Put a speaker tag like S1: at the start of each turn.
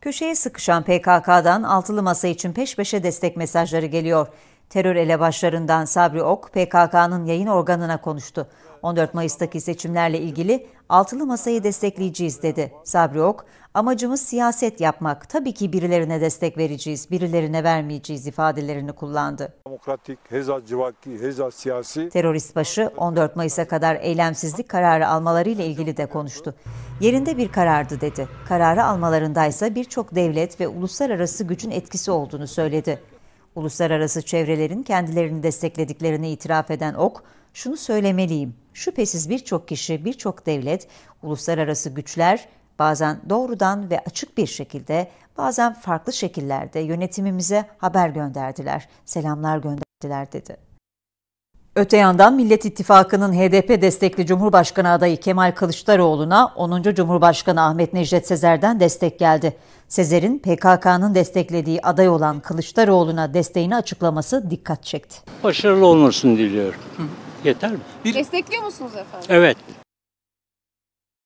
S1: Köşeye sıkışan PKK'dan altılı masa için peş peşe destek mesajları geliyor. Terör elebaşlarından Sabri Ok, PKK'nın yayın organına konuştu. 14 Mayıs'taki seçimlerle ilgili altılı masayı destekleyeceğiz dedi. Sabri Ok, amacımız siyaset yapmak. Tabii ki birilerine destek vereceğiz, birilerine vermeyeceğiz ifadelerini kullandı.
S2: Demokratik, heza civaki, heza siyasi. Terörist
S1: başı 14 Mayıs'a kadar eylemsizlik kararı almaları ile ilgili de konuştu. Yerinde bir karardı dedi. Kararı almalarındaysa birçok devlet ve uluslararası gücün etkisi olduğunu söyledi. Uluslararası çevrelerin kendilerini desteklediklerini itiraf eden Ok, şunu söylemeliyim. Şüphesiz birçok kişi, birçok devlet, uluslararası güçler bazen doğrudan ve açık bir şekilde, bazen farklı şekillerde yönetimimize haber gönderdiler, selamlar gönderdiler dedi. Öte yandan Millet İttifakı'nın HDP destekli Cumhurbaşkanı adayı Kemal Kılıçdaroğlu'na 10. Cumhurbaşkanı Ahmet Necdet Sezer'den destek geldi. Sezer'in PKK'nın desteklediği aday olan Kılıçdaroğlu'na desteğini açıklaması dikkat çekti.
S2: Başarılı olmasını diliyorum. Hı. Yeter mi? Bir... Destekliyor musunuz efendim? Evet.